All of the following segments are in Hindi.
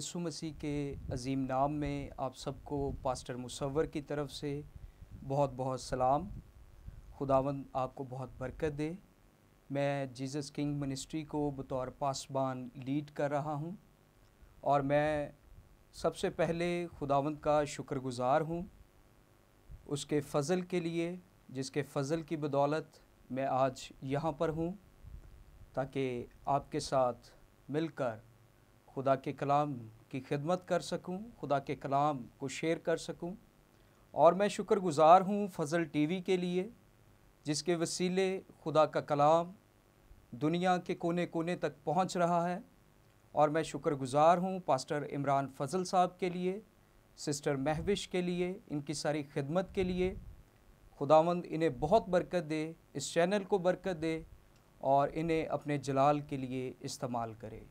यसु मसीह के अजीम नाम में आप सबको पास्टर मुसवर की तरफ से बहुत बहुत सलाम खुदावंद आपको बहुत बरकत दे मैं जीसस किंग मिनिस्ट्री को बतौर पासबान लीड कर रहा हूं और मैं सबसे पहले खुदावंद का शुक्रगुज़ार हूं उसके फ़ज़ल के लिए जिसके फ़ज़ल की बदौलत मैं आज यहाँ पर हूँ ताकि आपके साथ मिलकर खुदा के कलाम की खिदमत कर सकूं, खुदा के कलाम को शेयर कर सकूं और मैं शुक्रगुज़ार हूं फजल टीवी के लिए जिसके वसीले खुदा का कलाम दुनिया के कोने कोने तक पहुंच रहा है और मैं शुक्रगुज़ार हूं पास्टर इमरान फजल साहब के लिए सिस्टर महविश के लिए इनकी सारी खिदमत के लिए खुदावंद इन्हें बहुत बरकत दे इस चैनल को बरकत दे और इन्हें अपने जलाल के लिए इस्तेमाल करे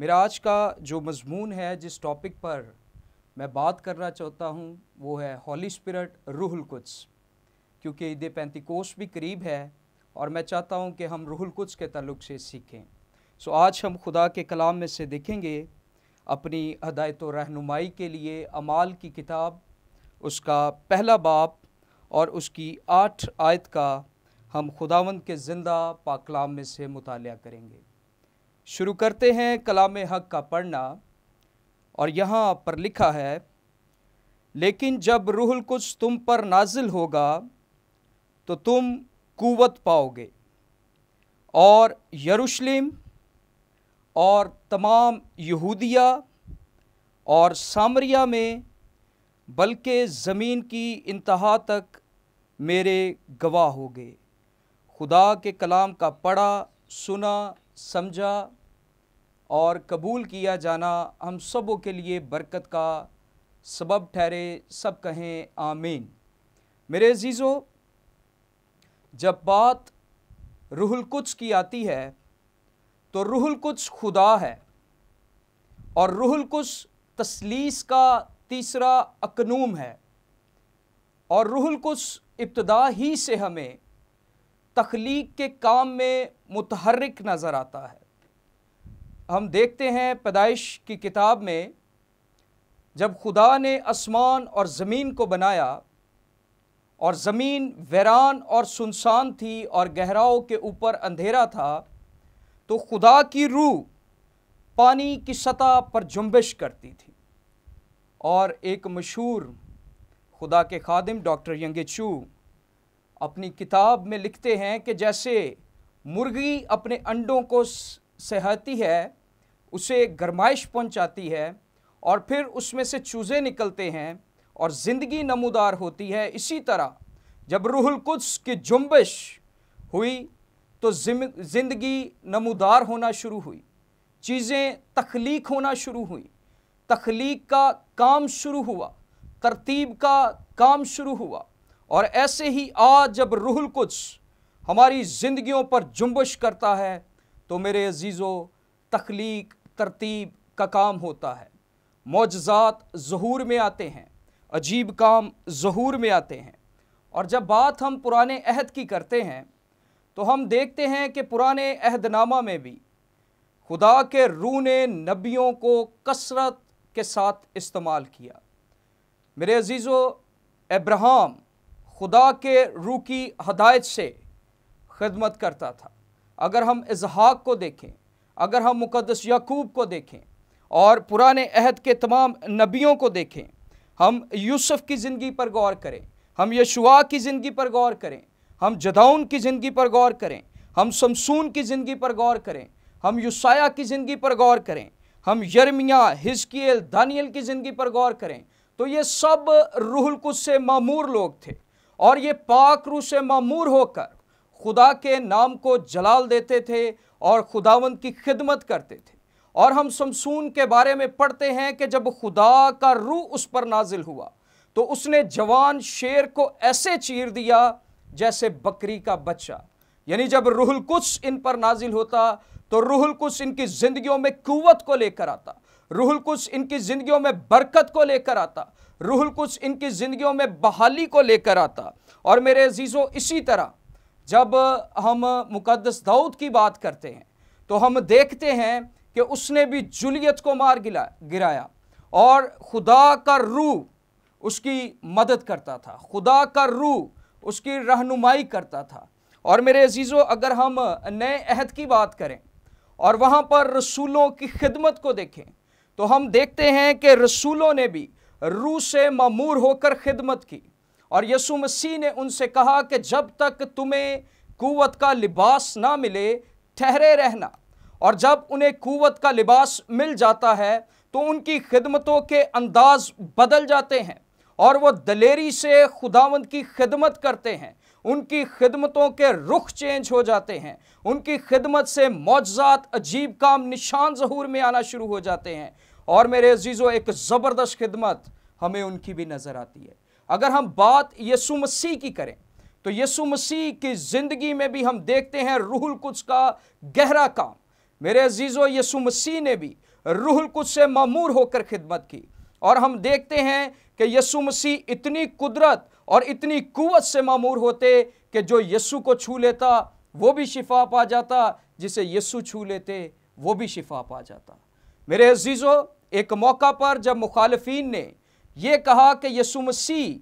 मेरा आज का जो मजमून है जिस टॉपिक पर मैं बात करना चाहता हूँ वो है हॉली स्पिरट रूहुल कुछ क्योंकि ईद कोश भी करीब है और मैं चाहता हूँ कि हम रूहुल कुछ के तल्लुक से सीखें सो आज हम खुदा के कलाम में से देखेंगे अपनी हदायत व रहनुमाई के लिए अमाल की किताब उसका पहला बाप और उसकी आठ आयत का हम खुदावंद के ज़िंदा पाकलाम में से मुताल करेंगे शुरू करते हैं कलाम हक का पढ़ना और यहाँ पर लिखा है लेकिन जब रूहुल कुछ तुम पर नाजिल होगा तो तुम कुवत पाओगे और यरूशलेम और तमाम यहूदिया और सामरिया में बल्कि ज़मीन की इंतहा तक मेरे गवाह हो गए खुदा के कलाम का पढ़ा सुना समझा और कबूल किया जाना हम सबों के लिए बरकत का सबब ठहरे सब कहें आमीन मेरे अजीज़ों जब बात रुहुल कुछ की आती है तो रुहुल कुछ खुदा है और रुहुल कुछ तसलीस का तीसरा अकनूम है और रुहुल कुछ इब्तदा ही से हमें तख्लीक के काम में मतहरक नज़र आता है हम देखते हैं पैदाइश की किताब में जब खुदा ने आसमान और ज़मीन को बनाया और ज़मीन वैरान और सुनसान थी और गहराओं के ऊपर अंधेरा था तो खुदा की रूह पानी की सतह पर जुम्बिश करती थी और एक मशहूर खुदा के खादिम डॉक्टर यंगे चू अपनी किताब में लिखते हैं कि जैसे मुर्गी अपने अंडों को सहती है उसे गरमाइश पहुंचाती है और फिर उसमें से चूज़े निकलते हैं और ज़िंदगी नमोदार होती है इसी तरह जब रूहुल कुद्स की जुम्बश हुई तो ज़िंदगी नमोदार होना शुरू हुई चीज़ें तख्लीक होना शुरू हुई तख्लीक का काम शुरू हुआ तरतीब का काम शुरू हुआ और ऐसे ही आज जब रूहुल कुछ हमारी ज़िंदगियों पर जुम्बश करता है तो मेरे अजीज़ो तख्लीक तरतीब का काम होता है मोजात जहूर में आते हैं अजीब काम जहूर में आते हैं और जब बात हम पुराने अहद की करते हैं तो हम देखते हैं कि पुराने अहदनामा में भी खुदा के रू ने नबियों को कसरत के साथ इस्तेमाल किया मेरे अजीज़ो अब्राहम खुदा के रू की हदायत से खदमत करता था अगर हम इजहाक को देखें अगर हम मुकदस यकूब को देखें और पुराने अहद के तमाम नबियों को देखें हम यूसुफ की ज़िंदगी पर गौर करें हम यशुआ की ज़िंदगी पर गौर करें हम जदाउन की ज़िंदगी पर गौर करें हम शमसून की ज़िंदगी पर गौर करें हम युसाया की ज़िंदगी पर गौर करें हम यरमिया हिजकील दानियल की ज़िंदगी पर गौर करें तो ये सब रूहल कुछ से मामूर लोग थे और ये पाक रू से मामूर होकर खुदा के नाम को जलाल देते थे और खुदावंद की खिदमत करते थे और हम समसून के बारे में पढ़ते हैं कि जब खुदा का रू उस पर नाजिल हुआ तो उसने जवान शेर को ऐसे चीर दिया जैसे बकरी का बच्चा यानी जब रूहुल कुछ इन पर नाजिल होता तो रूहुल कुछ इनकी ज़िंदगियों में कुवत को लेकर आता रूहुल कुछ इनकी ज़िंदगियों में बरकत को लेकर आता रूहल कुछ इनकी ज़िंदगियों में बहाली को लेकर आता और मेरे अजीज़ों इसी तरह जब हम मुकदस दाऊद की बात करते हैं तो हम देखते हैं कि उसने भी जुलियत को मार गिला गिराया और खुदा का रू उसकी मदद करता था खुदा का रू उसकी रहनुमाई करता था और मेरे अजीज़ों अगर हम नए अहद की बात करें और वहाँ पर रसूलों की खिदमत को देखें तो हम देखते हैं कि रसूलों ने भी रू से मामूर होकर खिदमत की और यसु मसीह ने उनसे कहा कि जब तक तुम्हें कुवत का लिबास ना मिले ठहरे रहना और जब उन्हें कुवत का लिबास मिल जाता है तो उनकी खिदमतों के अंदाज बदल जाते हैं और वो दलेरी से खुदावंद की खिदमत करते हैं उनकी खिदमतों के रुख चेंज हो जाते हैं उनकी खिदमत से मौजात अजीब काम निशान जहूर में आना शुरू हो जाते हैं और मेरे अजीज़ों एक ज़बरदस्त खिदमत हमें उनकी भी नज़र आती है अगर हम बात यसु मसीह की करें तो यसु मसीह की ज़िंदगी में भी हम देखते हैं रूहुल कुछ का गहरा काम मेरे अजीज़ों यसु मसीह ने भी रूहुल कुछ से मामूर होकर खिदमत की और हम देखते हैं कि यसु मसीह इतनी कुदरत और इतनी कुवत से मामूर होते कि जो यसु को छू लेता वो भी शिफा पा जाता जिसे यसु छू लेते वो भी शिफा पा जाता मेरे अजीज़ों एक मौका पर जब मुखालफन ने यह कहा कि यसु मसीह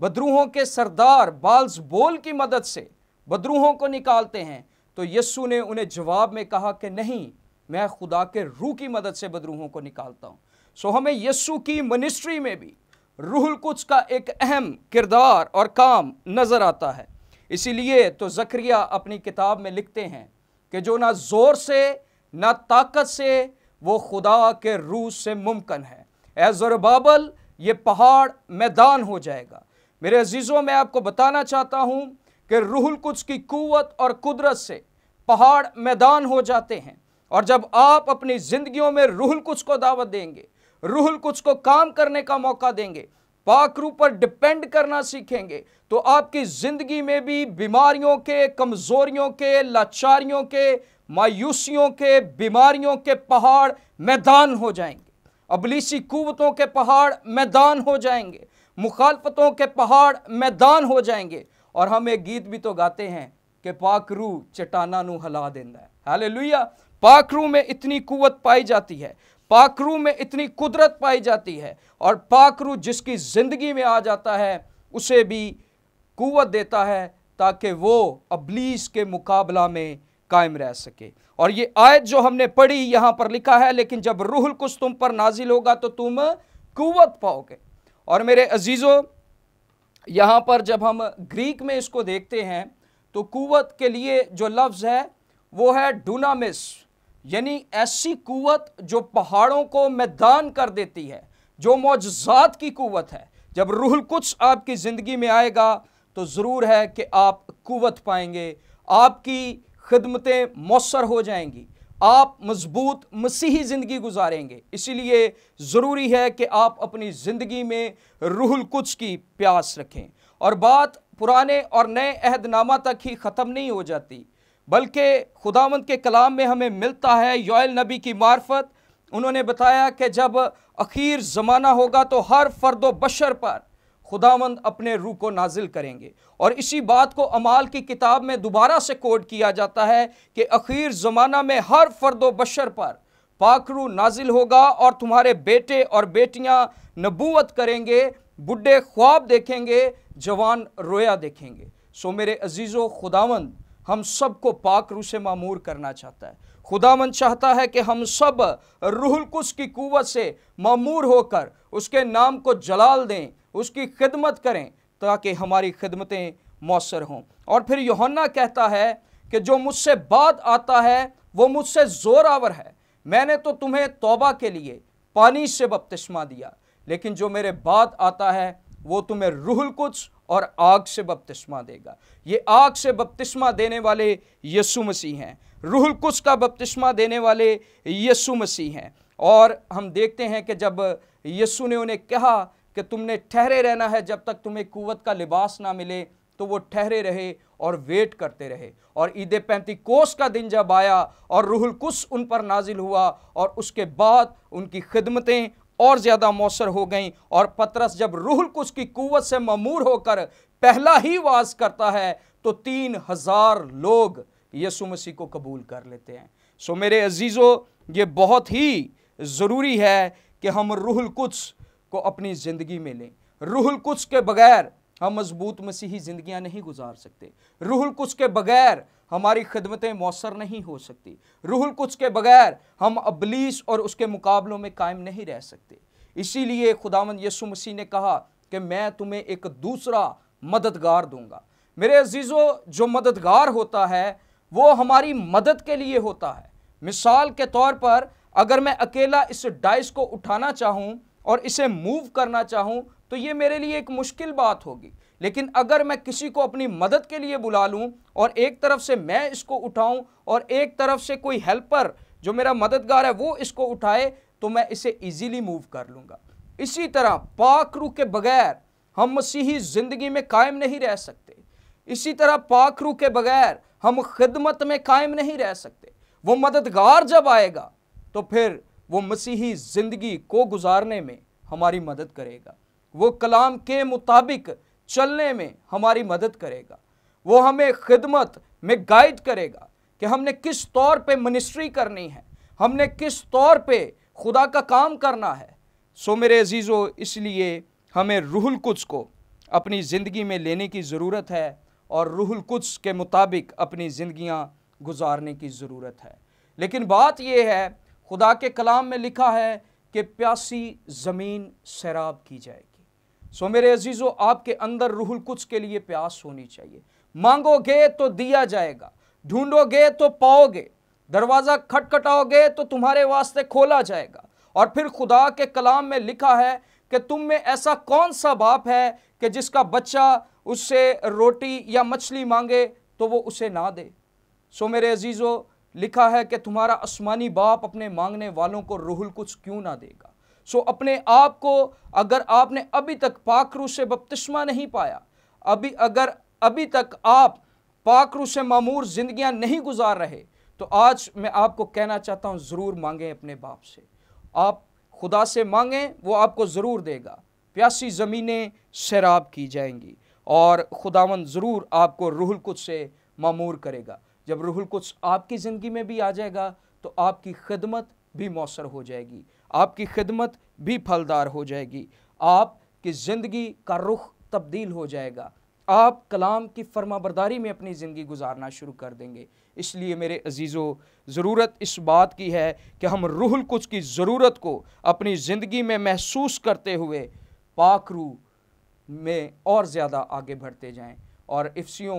बदरूहों के सरदार बाल्स बोल की मदद से बदरूहों को निकालते हैं तो यस्सु ने उन्हें जवाब में कहा कि नहीं मैं खुदा के रूह की मदद से बदरूहों को निकालता हूँ सो हमें यस्सु की मिनिस्ट्री में भी रूहुल कुछ का एक अहम किरदार और काम नज़र आता है इसीलिए तो जक्रिया अपनी किताब में लिखते हैं कि जो ना ज़ोर से ना ताकत से वो खुदा के रूह से मुमकिन है एज़रबाबल ये पहाड़ मैदान हो जाएगा मेरे अजीज़ों में आपको बताना चाहता हूँ कि रूहुल कुछ की कुत और कुदरत से पहाड़ मैदान हो जाते हैं और जब आप अपनी ज़िंदगियों में रूहुल कुछ को दावत देंगे रूहुल कुछ को काम करने का मौका देंगे पाक रू पर डिपेंड करना सीखेंगे तो आपकी ज़िंदगी में भी बीमारियों के कमज़ोरियों के लाचारियों के मायूसियों के बीमारियों के पहाड़ मैदान हो जाएंगे अबलीसी कुवतों के पहाड़ मैदान हो जाएंगे मुखालफतों के पहाड़ मैदान हो जाएंगे और हम एक गीत भी तो गाते हैं कि पाखरू चटाना चटाना हिला देंदा है हाल पाक पाखरू में इतनी कुवत पाई जाती है पाखरू में इतनी कुदरत पाई जाती है और पाखरू जिसकी ज़िंदगी में आ जाता है उसे भी कुवत देता है ताकि वो अबलीस के मुकाबला में कायम रह सके और ये आयत जो हमने पढ़ी यहाँ पर लिखा है लेकिन जब रूहुल कुछ तुम पर नाजिल होगा तो तुम कुवत पाओगे और मेरे अजीज़ों यहाँ पर जब हम ग्रीक में इसको देखते हैं तो कुवत के लिए जो लफ्ज़ है वो है डूनामिस यानी ऐसी कुवत जो पहाड़ों को मैदान कर देती है जो मुजात की कुवत है जब रूहल कुछ आपकी ज़िंदगी में आएगा तो ज़रूर है कि आप कुवत पाएंगे आपकी खदमतें मौसर हो जाएंगी आप मजबूत मसीही ज़िंदगी गुजारेंगे इसीलिए ज़रूरी है कि आप अपनी ज़िंदगी में रूहल कुछ की प्यास रखें और बात पुराने और नए अहदनामा तक ही ख़त्म नहीं हो जाती बल्कि खुदावंद के कलाम में हमें मिलता है योल नबी की मार्फत उन्होंने बताया कि जब अखीर ज़माना होगा तो हर फ़र्द बशर पर खुदावंद अपने रूह को नाजिल करेंगे और इसी बात को अमाल की किताब में दोबारा से कोड किया जाता है कि अखीर ज़माना में हर फ़र्द बशर पर पाखरू नाजिल होगा और तुम्हारे बेटे और बेटियां नबूवत करेंगे बुढ़े ख्वाब देखेंगे जवान रोया देखेंगे सो मेरे अजीज़ो खुदावंद हम सबको पाक रू से मामूर करना चाहता है खुदा मन चाहता है कि हम सब रूहुल कुस की कुवत से मामूर होकर उसके नाम को जलाल दें उसकी खिदमत करें ताकि हमारी खिदमतें मौसर हों और फिर योहन्ना कहता है कि जो मुझसे बाद आता है वो मुझसे ज़ोरावर है मैंने तो तुम्हें तोबा के लिए पानी से बपतिस्मा दिया लेकिन जो मेरे बाद आता है वो तुम्हें रूहुल कुछ और आग से बपतिस्मा देगा ये आग से बपतिस्मा देने वाले यसु मसीह हैं रूहुल कुस का बपतिस्मा देने वाले यसु मसीह हैं और हम देखते हैं कि जब यसु ने उन्हें कहा कि तुमने ठहरे रहना है जब तक तुम्हें कुवत का लिबास ना मिले तो वो ठहरे रहे और वेट करते रहे और ईद पैंती कोस का दिन जब आया और रूहुल कुस उन पर नाजिल हुआ और उसके बाद उनकी खिदमतें और ज़्यादा मौसर हो गई और पतरस जब रूहल कुछ की कुवत से ममूर होकर पहला ही वाज करता है तो तीन हज़ार लोग यसु मसीह को कबूल कर लेते हैं सो मेरे अजीज़ों ये बहुत ही ज़रूरी है कि हम रूहल कुछ को अपनी ज़िंदगी में लें रूहल कुछ के बगैर हम मजबूत मसीही ज़िंदियाँ नहीं गुजार सकते रूहल कुछ के बगैर हमारी खदमतें मौसर नहीं हो सकती रूहुल कुछ के बगैर हम अबलीस और उसके मुकाबलों में कायम नहीं रह सकते इसीलिए खुदावंद यसु मसीह ने कहा कि मैं तुम्हें एक दूसरा मददगार दूंगा मेरे अजीज़ो जो मददगार होता है वो हमारी मदद के लिए होता है मिसाल के तौर पर अगर मैं अकेला इस डाइस को उठाना चाहूँ और इसे मूव करना चाहूँ तो ये मेरे लिए एक मुश्किल बात होगी लेकिन अगर मैं किसी को अपनी मदद के लिए बुला लूँ और एक तरफ से मैं इसको उठाऊँ और एक तरफ से कोई हेल्पर जो मेरा मददगार है वो इसको उठाए तो मैं इसे ईजीली मूव कर लूँगा इसी तरह पाक रू के बगैर हम मसीही ज़िंदगी में कायम नहीं रह सकते इसी तरह पाक रू के बगैर हम खिदमत में कायम नहीं रह सकते वो मददगार जब आएगा तो फिर वो मसीही ज़िंदगी को गुजारने में हमारी मदद करेगा वो कलाम के मुताबिक चलने में हमारी मदद करेगा वो हमें खिदमत में गाइड करेगा कि हमने किस तौर पे मिनिस्ट्री करनी है हमने किस तौर पे खुदा का काम करना है सो मेरे अजीज़ों इसलिए हमें रूहुल कुछ को अपनी ज़िंदगी में लेने की ज़रूरत है और रूहुल कुछ के मुताबिक अपनी ज़िंदियाँ गुजारने की ज़रूरत है लेकिन बात यह है खुदा के कलाम में लिखा है कि प्यासी ज़मीन सैराब की जाएगी सो मेरे अजीज़ों आपके अंदर रूहुल कुछ के लिए प्यास होनी चाहिए मांगोगे तो दिया जाएगा ढूंढोगे तो पाओगे दरवाज़ा खटखटाओगे तो तुम्हारे वास्ते खोला जाएगा और फिर खुदा के कलाम में लिखा है कि तुम में ऐसा कौन सा बाप है कि जिसका बच्चा उससे रोटी या मछली मांगे तो वो उसे ना दे सो मेरे अजीज़ों लिखा है कि तुम्हारा आसमानी बाप अपने मांगने वालों को रूहुल कुछ क्यों ना देगा सो अपने आप को अगर आपने अभी तक पाखरू से बपतिस्मा नहीं पाया अभी अगर अभी तक आप पाखरू से मामूर ज़िंदियाँ नहीं गुजार रहे तो आज मैं आपको कहना चाहता हूँ ज़रूर मांगें अपने बाप से आप खुदा से मांगें वो आपको ज़रूर देगा प्यासी ज़मीनें शराब की जाएंगी और खुदावन ज़रूर आपको रूहुल कुछ से मामूर करेगा जब रूहुल कुछ आपकी ज़िंदगी में भी आ जाएगा तो आपकी खिदमत भी मौसर हो जाएगी आपकी खिदमत भी फलदार हो जाएगी आपकी ज़िंदगी का रुख तब्दील हो जाएगा आप कलाम की फरमाबरदारी बरदारी में अपनी ज़िंदगी गुजारना शुरू कर देंगे इसलिए मेरे अजीज़ों ज़रूरत इस बात की है कि हम रूहल कुछ की ज़रूरत को अपनी ज़िंदगी में महसूस करते हुए पाकरू में और ज़्यादा आगे बढ़ते जाएं और इफ्सियों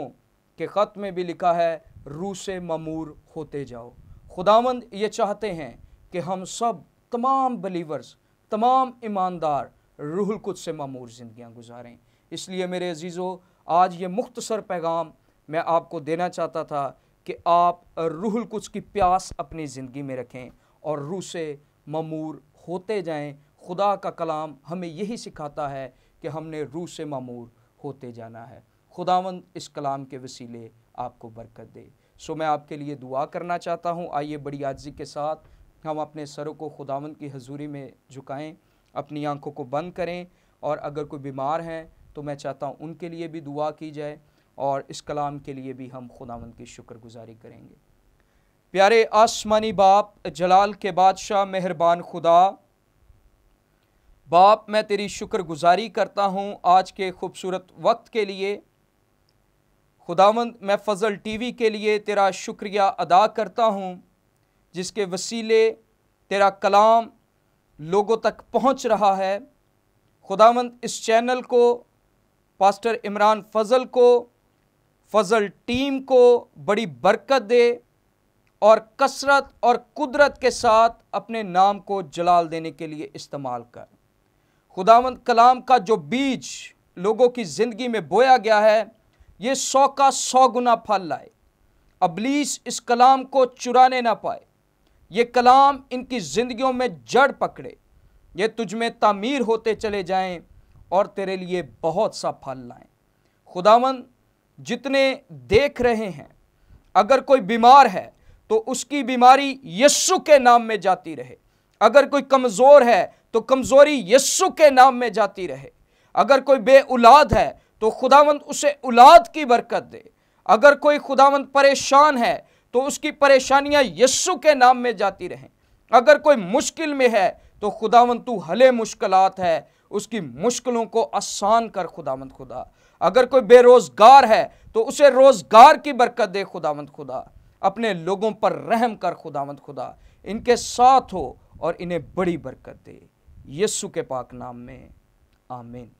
के ख़त में भी लिखा है रू से ममूर होते जाओ खुदामंद ये चाहते हैं कि हम सब तमाम बिलीवर्स तमाम ईमानदार रूहुल कुद से मामूर ज़िंदियाँ गुजारें इसलिए मेरे अजीज़ों आज ये मुख्तसर पैगाम मैं आपको देना चाहता था कि आप रूहुल कुछ की प्यास अपनी ज़िंदगी में रखें और रूह से ममूर होते जाएं खुदा का कलाम हमें यही सिखाता है कि हमने रूह से मामूर होते जाना है खुदावंद इस कलाम के वसीले आपको बरकत दे सो मैं आपके लिए दुआ करना चाहता हूँ आइए बड़ी आजी के साथ हम अपने सरों को खुदावंद की हजूरी में झुकाएं अपनी आंखों को बंद करें और अगर कोई बीमार हैं तो मैं चाहता हूँ उनके लिए भी दुआ की जाए और इस कलाम के लिए भी हम खुदावंद की शुक्रगुजारी करेंगे प्यारे आसमानी बाप जलाल के बादशाह मेहरबान खुदा बाप मैं तेरी शुक्रगुजारी करता हूँ आज के खूबसूरत वक्त के लिए खुदावंद मैं फजल टीवी के लिए तेरा शुक्रिया अदा करता हूँ जिसके वसीले तेरा कलाम लोगों तक पहुंच रहा है खुदावंद इस चैनल को पास्टर इमरान फजल को फजल टीम को बड़ी बरकत दे और कसरत और कुदरत के साथ अपने नाम को जलाल देने के लिए इस्तेमाल कर खुदावंद कलाम का जो बीज लोगों की ज़िंदगी में बोया गया है ये सौ का सौ गुना फल लाए अबलीस इस कलाम को चुराने ना पाए ये कलाम इनकी ज़िंदगियों में जड़ पकड़े ये तुझ में तामीर होते चले जाएं और तेरे लिए बहुत सा फल लाएं खुदावन जितने देख रहे हैं अगर कोई बीमार है तो उसकी बीमारी यस्सु के नाम में जाती रहे अगर कोई कमज़ोर है तो कमज़ोरी यस्सु के नाम में जाती रहे अगर कोई बे उलाद है तो खुदावंद उसे औलाद की बरकत दे अगर कोई खुदावंद परेशान है तो उसकी परेशानियां यस्सु के नाम में जाती रहें अगर कोई मुश्किल में है तो खुदावंतु तू हले मुश्किलात है उसकी मुश्किलों को आसान कर खुदावंत खुदा अगर कोई बेरोज़गार है तो उसे रोज़गार की बरकत दे खुदावंत खुदा अपने लोगों पर रहम कर खुदावंत खुदा इनके साथ हो और इन्हें बड़ी बरकत दे यस्सु के पाक नाम में आमीन